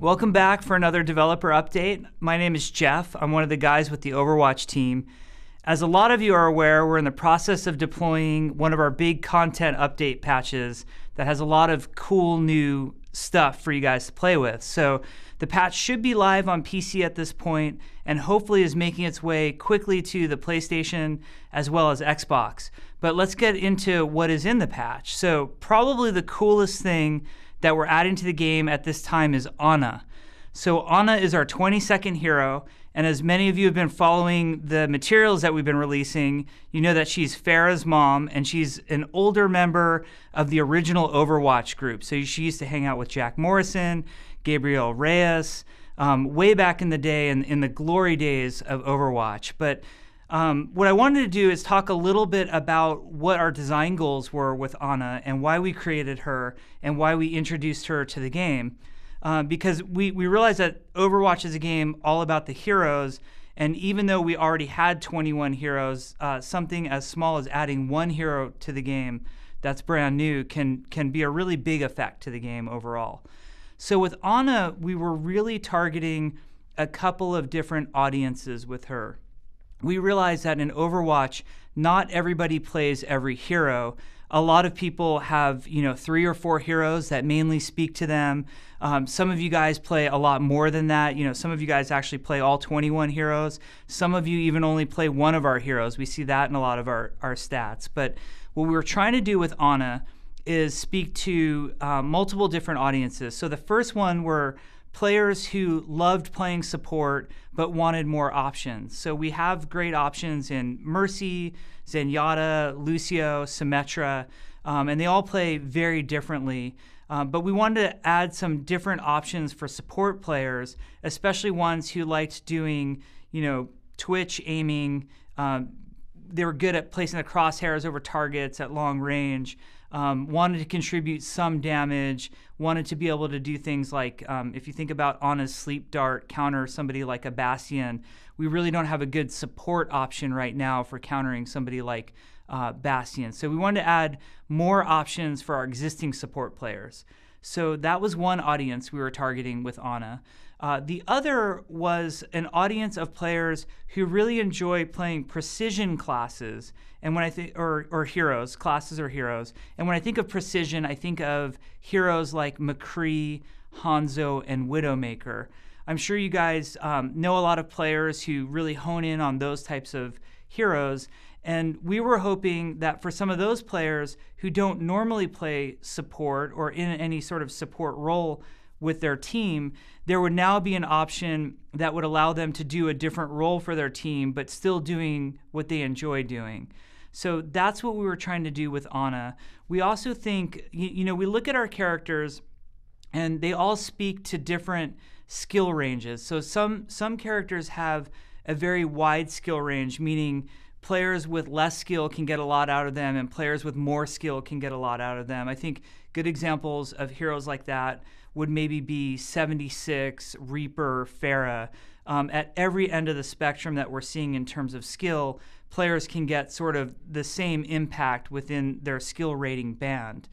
Welcome back for another developer update. My name is Jeff. I'm one of the guys with the Overwatch team. As a lot of you are aware, we're in the process of deploying one of our big content update patches that has a lot of cool new stuff for you guys to play with. So the patch should be live on PC at this point and hopefully is making its way quickly to the PlayStation as well as Xbox. But let's get into what is in the patch. So probably the coolest thing that we're adding to the game at this time is Ana. So Ana is our 22nd hero, and as many of you have been following the materials that we've been releasing, you know that she's Farah's mom, and she's an older member of the original Overwatch group. So she used to hang out with Jack Morrison, Gabriel Reyes, um, way back in the day, in, in the glory days of Overwatch. But um, what I wanted to do is talk a little bit about what our design goals were with Anna and why we created her and why we introduced her to the game. Uh, because we, we realized that Overwatch is a game all about the heroes, and even though we already had 21 heroes, uh, something as small as adding one hero to the game that's brand new can, can be a really big effect to the game overall. So with Anna, we were really targeting a couple of different audiences with her we realize that in Overwatch, not everybody plays every hero. A lot of people have, you know, three or four heroes that mainly speak to them. Um, some of you guys play a lot more than that. You know, some of you guys actually play all 21 heroes. Some of you even only play one of our heroes. We see that in a lot of our, our stats. But what we were trying to do with Ana is speak to uh, multiple different audiences. So the first one were players who loved playing support but wanted more options. So we have great options in Mercy, Zenyatta, Lucio, Symmetra, um, and they all play very differently. Um, but we wanted to add some different options for support players, especially ones who liked doing, you know, twitch aiming. Um, they were good at placing the crosshairs over targets at long range um, wanted to contribute some damage, wanted to be able to do things like um, if you think about a sleep dart counter somebody like a Bastion, we really don't have a good support option right now for countering somebody like uh, Bastion. So we wanted to add more options for our existing support players. So that was one audience we were targeting with Ana. Uh, the other was an audience of players who really enjoy playing precision classes, and when I think or, or heroes classes or heroes, and when I think of precision, I think of heroes like McCree, Hanzo, and Widowmaker. I'm sure you guys um, know a lot of players who really hone in on those types of heroes. And we were hoping that for some of those players who don't normally play support or in any sort of support role with their team, there would now be an option that would allow them to do a different role for their team, but still doing what they enjoy doing. So that's what we were trying to do with Anna. We also think, you, know, we look at our characters and they all speak to different skill ranges. So some some characters have a very wide skill range, meaning players with less skill can get a lot out of them, and players with more skill can get a lot out of them. I think good examples of heroes like that would maybe be 76, Reaper, Farah. Um, at every end of the spectrum that we're seeing in terms of skill, players can get sort of the same impact within their skill rating band.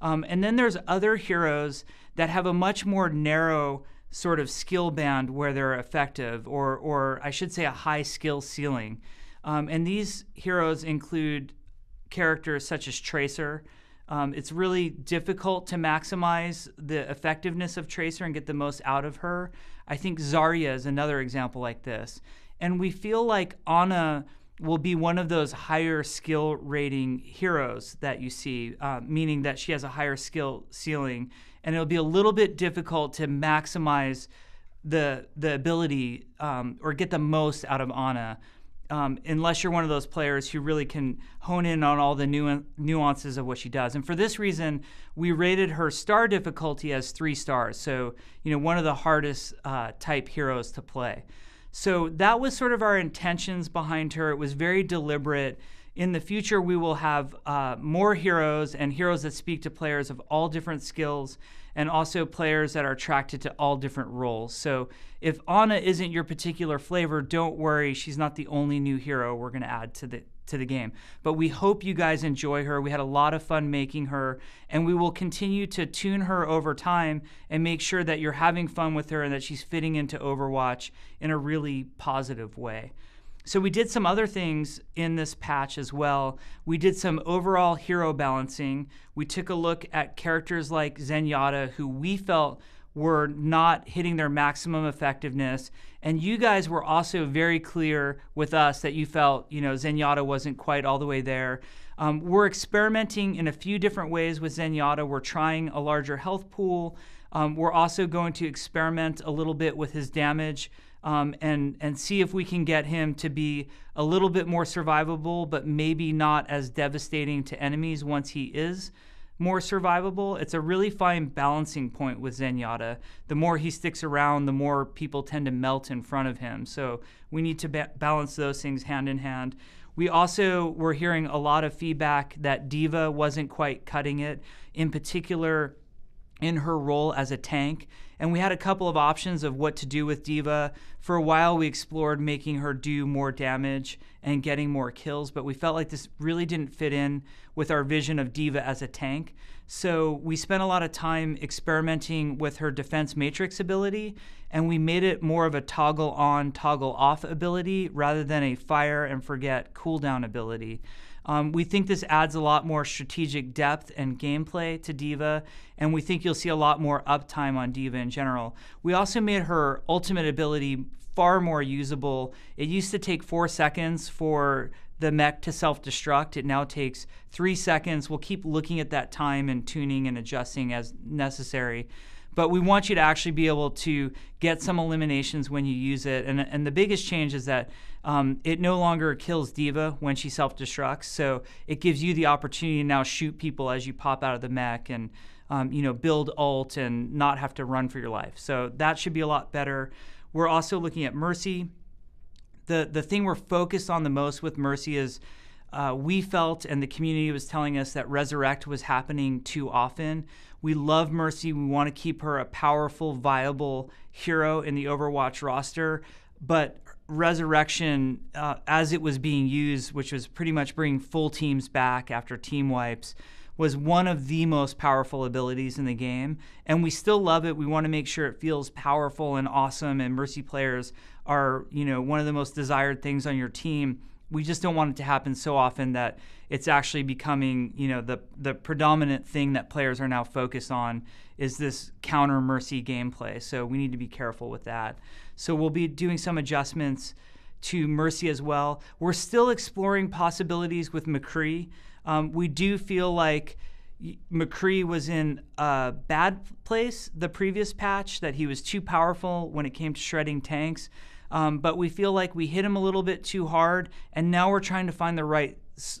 Um, and then there's other heroes that have a much more narrow sort of skill band where they're effective, or, or I should say, a high skill ceiling. Um, and these heroes include characters such as Tracer. Um, it's really difficult to maximize the effectiveness of Tracer and get the most out of her. I think Zarya is another example like this. And we feel like Anna will be one of those higher skill rating heroes that you see, uh, meaning that she has a higher skill ceiling. And it'll be a little bit difficult to maximize the, the ability um, or get the most out of Anna um, unless you're one of those players who really can hone in on all the nu- nuances of what she does. And for this reason, we rated her star difficulty as three stars. So, you know, one of the hardest uh, type heroes to play. So that was sort of our intentions behind her. It was very deliberate in the future, we will have uh, more heroes and heroes that speak to players of all different skills and also players that are attracted to all different roles. So if Anna isn't your particular flavor, don't worry. She's not the only new hero we're going to add to the to the game. But we hope you guys enjoy her. We had a lot of fun making her, and we will continue to tune her over time and make sure that you're having fun with her and that she's fitting into Overwatch in a really positive way. So we did some other things in this patch as well. We did some overall hero balancing. We took a look at characters like Zenyatta, who we felt were not hitting their maximum effectiveness. And you guys were also very clear with us that you felt, you know, Zenyatta wasn't quite all the way there. Um, we're experimenting in a few different ways with Zenyatta. We're trying a larger health pool. Um, we're also going to experiment a little bit with his damage um, and and see if we can get him to be a little bit more survivable, but maybe not as devastating to enemies once he is more survivable. It's a really fine balancing point with Zenyatta. The more he sticks around, the more people tend to melt in front of him. So we need to ba- balance those things hand in hand. We also were hearing a lot of feedback that Diva wasn't quite cutting it, in particular in her role as a tank and we had a couple of options of what to do with Diva. For a while, we explored making her do more damage and getting more kills, but we felt like this really didn't fit in with our vision of Diva as a tank. So we spent a lot of time experimenting with her defense matrix ability, and we made it more of a toggle on, toggle off ability rather than a fire and forget cooldown ability. Um, we think this adds a lot more strategic depth and gameplay to Diva, and we think you'll see a lot more uptime on Diva in general. We also made her ultimate ability far more usable. It used to take four seconds for the mech to self destruct. It now takes three seconds. We'll keep looking at that time and tuning and adjusting as necessary but we want you to actually be able to get some eliminations when you use it. And, and the biggest change is that um, it no longer kills Diva when she self-destructs, so it gives you the opportunity to now shoot people as you pop out of the mech and um, you know build alt and not have to run for your life. So that should be a lot better. We're also looking at Mercy. The the thing we're focused on the most with Mercy is uh, we felt and the community was telling us that Resurrect was happening too often. We love Mercy. We want to keep her a powerful, viable hero in the Overwatch roster. But Resurrection, uh, as it was being used, which was pretty much bringing full teams back after team wipes, was one of the most powerful abilities in the game. And we still love it. We want to make sure it feels powerful and awesome, and Mercy players are, you know, one of the most desired things on your team we just don't want it to happen so often that it's actually becoming, you know, the the predominant thing that players are now focused on is this counter mercy gameplay. So we need to be careful with that. So we'll be doing some adjustments to mercy as well. We're still exploring possibilities with McCree. Um, we do feel like McCree was in a bad place the previous patch, that he was too powerful when it came to shredding tanks um, but we feel like we hit him a little bit too hard, and now we're trying to find the right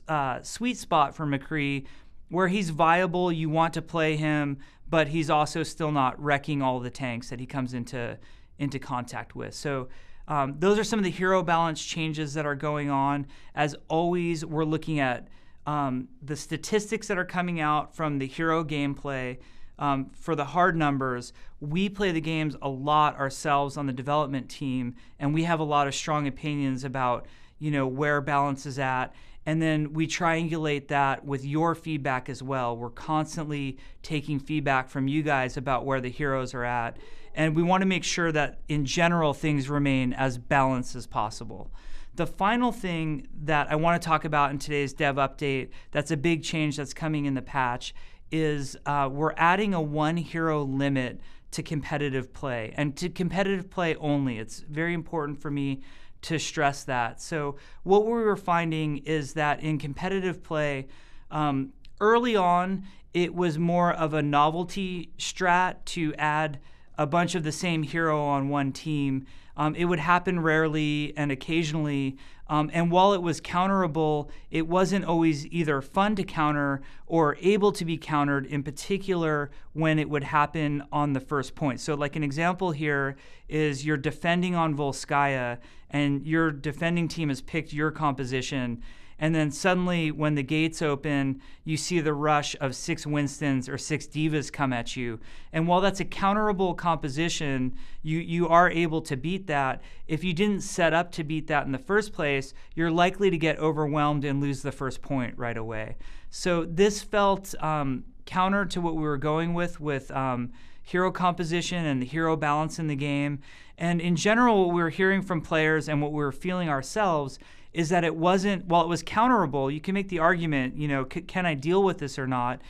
uh, sweet spot for McCree where he's viable, you want to play him, but he's also still not wrecking all the tanks that he comes into into contact with. So um, those are some of the hero balance changes that are going on. As always, we're looking at um, the statistics that are coming out from the hero gameplay um, for the hard numbers, we play the games a lot ourselves on the development team, and we have a lot of strong opinions about you know where balance is at and then we triangulate that with your feedback as well. We're constantly taking feedback from you guys about where the heroes are at. And we want to make sure that in general things remain as balanced as possible. The final thing that I want to talk about in today's dev update that's a big change that's coming in the patch is uh, we're adding a one hero limit to competitive play and to competitive play only. It's very important for me to stress that. So, what we were finding is that in competitive play, um, early on, it was more of a novelty strat to add a bunch of the same hero on one team. Um, it would happen rarely and occasionally. Um, and while it was counterable, it wasn't always either fun to counter or able to be countered, in particular when it would happen on the first point. So, like an example here is you're defending on Volskaya, and your defending team has picked your composition and then suddenly, when the gates open, you see the rush of six Winstons or six Divas come at you. And while that's a counterable composition, you, you are able to beat that. If you didn't set up to beat that in the first place, you're likely to get overwhelmed and lose the first point right away. So this felt um, counter to what we were going with, with. Um, hero composition and the hero balance in the game. And in general, what we were hearing from players and what we were feeling ourselves is that it wasn't, while it was counterable, you can make the argument, you know, can I deal with this or not?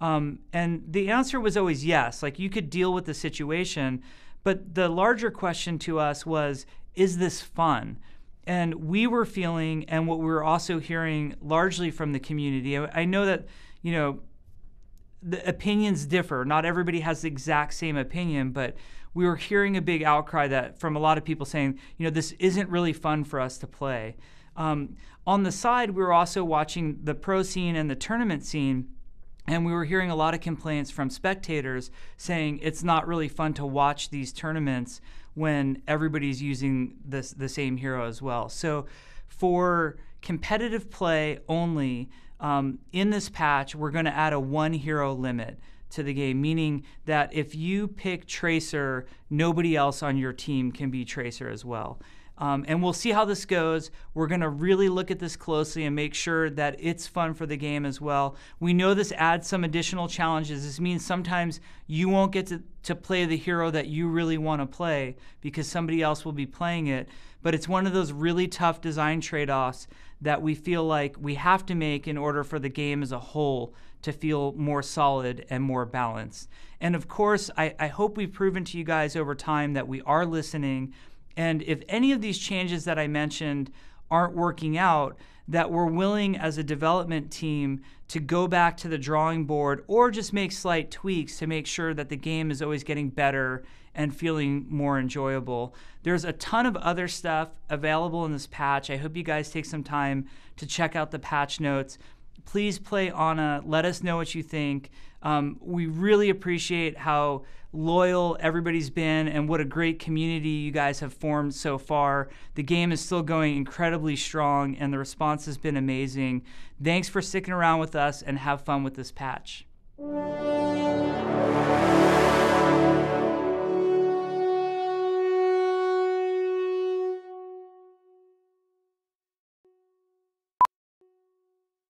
Um, and the answer was always yes. Like you could deal with the situation. But the larger question to us was, is this fun? And we were feeling, and what we were also hearing largely from the community, I know that, you know, the opinions differ. Not everybody has the exact same opinion, but we were hearing a big outcry that from a lot of people saying, you know, this isn't really fun for us to play. Um, on the side, we were also watching the pro scene and the tournament scene, and we were hearing a lot of complaints from spectators saying it's not really fun to watch these tournaments when everybody's using this the same hero as well. So for competitive play only, um, in this patch, we're going to add a one hero limit to the game, meaning that if you pick Tracer, nobody else on your team can be Tracer as well. Um, and we'll see how this goes. We're going to really look at this closely and make sure that it's fun for the game as well. We know this adds some additional challenges. This means sometimes you won't get to, to play the hero that you really want to play because somebody else will be playing it. But it's one of those really tough design trade offs that we feel like we have to make in order for the game as a whole to feel more solid and more balanced. And of course, I, I hope we've proven to you guys over time that we are listening. And if any of these changes that I mentioned aren't working out, that we're willing as a development team to go back to the drawing board or just make slight tweaks to make sure that the game is always getting better and feeling more enjoyable. There's a ton of other stuff available in this patch. I hope you guys take some time to check out the patch notes. Please play Anna. Let us know what you think. Um, we really appreciate how loyal everybody's been and what a great community you guys have formed so far. The game is still going incredibly strong and the response has been amazing. Thanks for sticking around with us and have fun with this patch.